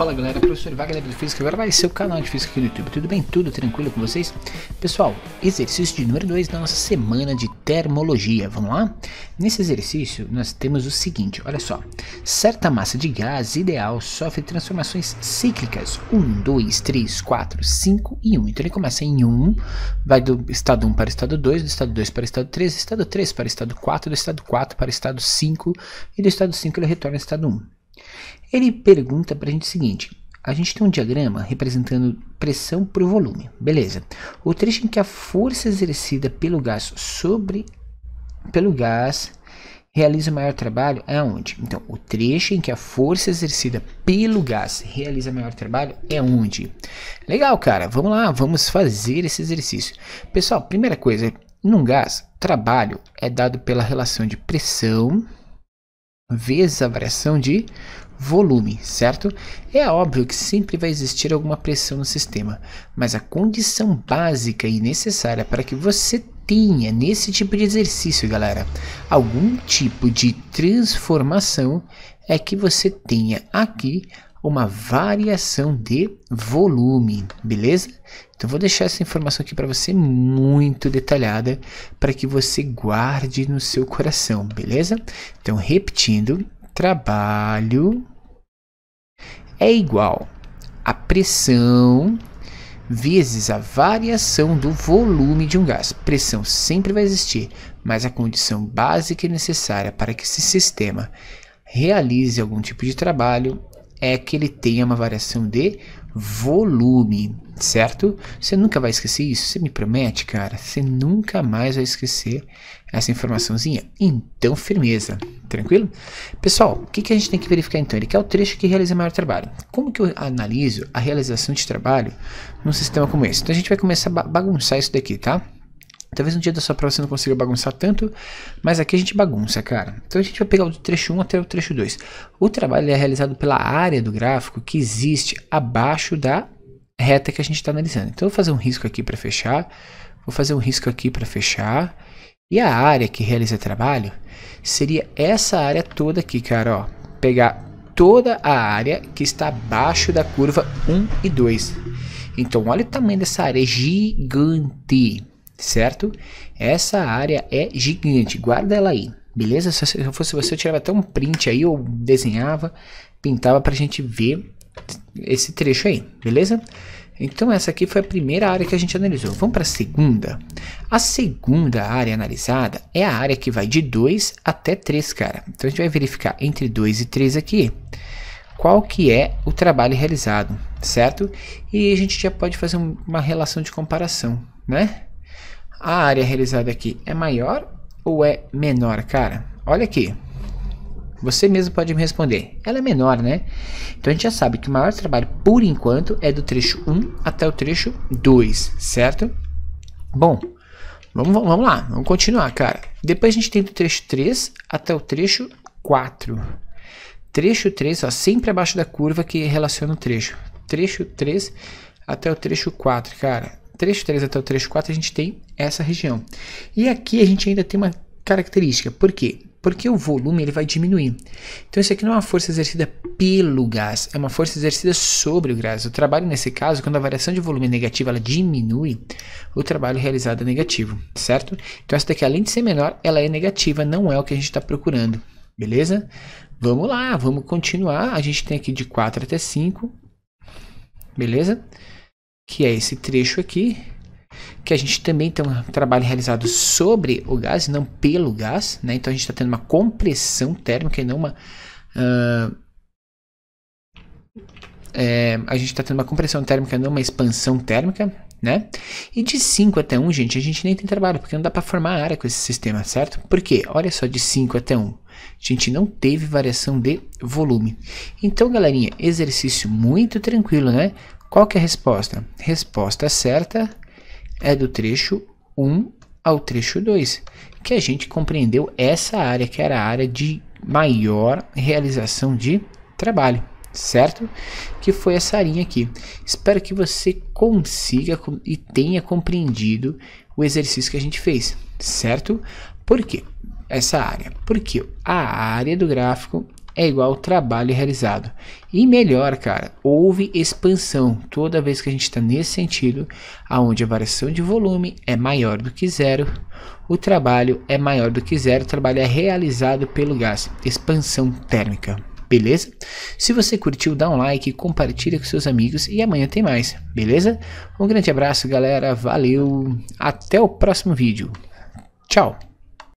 Fala galera, professor Wagner de Física, agora vai ser o canal de Física aqui no YouTube. Tudo bem? Tudo tranquilo com vocês? Pessoal, exercício de número 2 da nossa semana de termologia, vamos lá? Nesse exercício nós temos o seguinte, olha só. Certa massa de gás ideal sofre transformações cíclicas 1, 2, 3, 4, 5 e 1. Então ele começa em 1, vai do estado 1 para o estado 2, do estado 2 para o estado 3, do estado 3 para o estado 4, do estado 4 para o estado 5 e do estado 5 ele retorna ao estado 1. Ele pergunta para a gente o seguinte: a gente tem um diagrama representando pressão por volume, beleza? O trecho em que a força exercida pelo gás sobre pelo gás realiza maior trabalho é onde? Então, o trecho em que a força exercida pelo gás realiza maior trabalho é onde? Legal, cara. Vamos lá, vamos fazer esse exercício. Pessoal, primeira coisa, num gás, trabalho é dado pela relação de pressão vezes a variação de volume, certo? É óbvio que sempre vai existir alguma pressão no sistema, mas a condição básica e necessária para que você tenha nesse tipo de exercício, galera, algum tipo de transformação é que você tenha aqui uma variação de volume, beleza? Então vou deixar essa informação aqui para você muito detalhada para que você guarde no seu coração, beleza? Então repetindo, trabalho é igual a pressão vezes a variação do volume de um gás. Pressão sempre vai existir, mas a condição básica e necessária para que esse sistema realize algum tipo de trabalho é que ele tenha uma variação de volume, certo? Você nunca vai esquecer isso, você me promete, cara? Você nunca mais vai esquecer essa informaçãozinha. Então, firmeza, tranquilo? Pessoal, o que, que a gente tem que verificar então? Ele quer o trecho que realiza maior trabalho. Como que eu analiso a realização de trabalho num sistema como esse? Então, a gente vai começar a bagunçar isso daqui, tá? Talvez no dia da sua prova você não consiga bagunçar tanto, mas aqui a gente bagunça, cara. Então a gente vai pegar o trecho 1 até o trecho 2. O trabalho é realizado pela área do gráfico que existe abaixo da reta que a gente está analisando. Então eu vou fazer um risco aqui para fechar, vou fazer um risco aqui para fechar. E a área que realiza trabalho seria essa área toda aqui, cara, ó. Pegar toda a área que está abaixo da curva 1 e 2. Então olha o tamanho dessa área, é gigante certo? Essa área é gigante, guarda ela aí, beleza? Se eu fosse você, eu tirava até um print aí, ou desenhava, pintava pra gente ver esse trecho aí, beleza? Então essa aqui foi a primeira área que a gente analisou. Vamos para a segunda. A segunda área analisada é a área que vai de 2 até 3, cara. Então a gente vai verificar entre 2 e 3 aqui qual que é o trabalho realizado, certo? E a gente já pode fazer uma relação de comparação, né? a área realizada aqui é maior ou é menor, cara? Olha aqui. Você mesmo pode me responder. Ela é menor, né? Então a gente já sabe que o maior trabalho por enquanto é do trecho 1 até o trecho 2, certo? Bom, vamos, vamos lá, vamos continuar, cara. Depois a gente tem do trecho 3 até o trecho 4. Trecho 3, ó, sempre abaixo da curva que relaciona o trecho. Trecho 3 até o trecho 4, cara trecho 3 até o trecho 4, a gente tem essa região. E aqui a gente ainda tem uma característica. Por quê? Porque o volume ele vai diminuir. Então, isso aqui não é uma força exercida pelo gás, é uma força exercida sobre o gás. O trabalho, nesse caso, quando a variação de volume é negativa, ela diminui, o trabalho é realizado é negativo, certo? Então, essa daqui, além de ser menor, ela é negativa, não é o que a gente está procurando, beleza? Vamos lá, vamos continuar. A gente tem aqui de 4 até 5, beleza? Beleza? que é esse trecho aqui, que a gente também tem um trabalho realizado sobre o gás e não pelo gás, né? Então a gente está tendo uma compressão térmica e não uma. Uh, é, a gente está tendo uma compressão térmica, não uma expansão térmica, né? E de 5 até 1, gente, a gente nem tem trabalho, porque não dá para formar área com esse sistema, certo? Por quê? olha só, de 5 até 1, a gente não teve variação de volume. Então, galerinha, exercício muito tranquilo, né? Qual que é a resposta? Resposta certa é do trecho 1 ao trecho 2, que a gente compreendeu essa área, que era a área de maior realização de trabalho, certo? Que foi essa linha aqui. Espero que você consiga e tenha compreendido o exercício que a gente fez, certo? Por quê? Essa área. Porque a área do gráfico é igual ao trabalho realizado. E melhor, cara, houve expansão toda vez que a gente está nesse sentido, aonde a variação de volume é maior do que zero, o trabalho é maior do que zero, o trabalho é realizado pelo gás, expansão térmica. Beleza? Se você curtiu, dá um like, compartilha com seus amigos e amanhã tem mais, beleza? Um grande abraço, galera. Valeu. Até o próximo vídeo. Tchau.